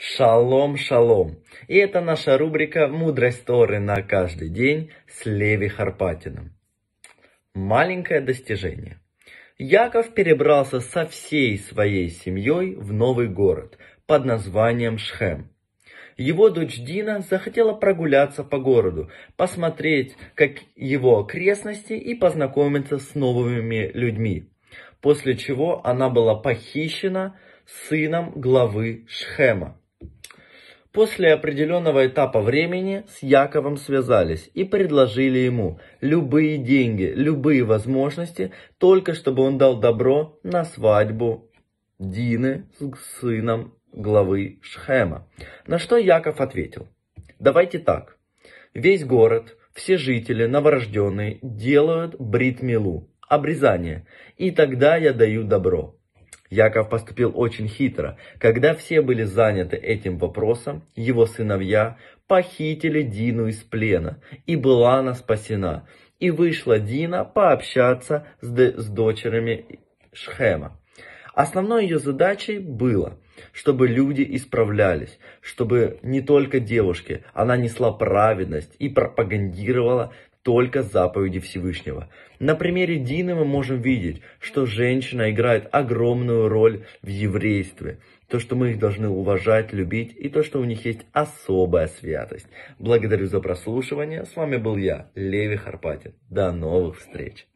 Шалом, шалом! И это наша рубрика «Мудрость Торы на каждый день» с Леви Харпатином. Маленькое достижение. Яков перебрался со всей своей семьей в новый город под названием Шхем. Его дочь Дина захотела прогуляться по городу, посмотреть как его окрестности и познакомиться с новыми людьми. После чего она была похищена сыном главы Шхема. После определенного этапа времени с Яковом связались и предложили ему любые деньги, любые возможности, только чтобы он дал добро на свадьбу Дины с сыном главы Шхема. На что Яков ответил, давайте так, весь город, все жители, новорожденные делают бритмилу, обрезание, и тогда я даю добро. Яков поступил очень хитро. Когда все были заняты этим вопросом, его сыновья похитили Дину из плена, и была она спасена. И вышла Дина пообщаться с, с дочерями Шхема. Основной ее задачей было, чтобы люди исправлялись, чтобы не только девушки, она несла праведность и пропагандировала только заповеди Всевышнего. На примере Дины мы можем видеть, что женщина играет огромную роль в еврействе, то, что мы их должны уважать, любить, и то, что у них есть особая святость. Благодарю за прослушивание. С вами был я, Леви Харпатин. До новых встреч!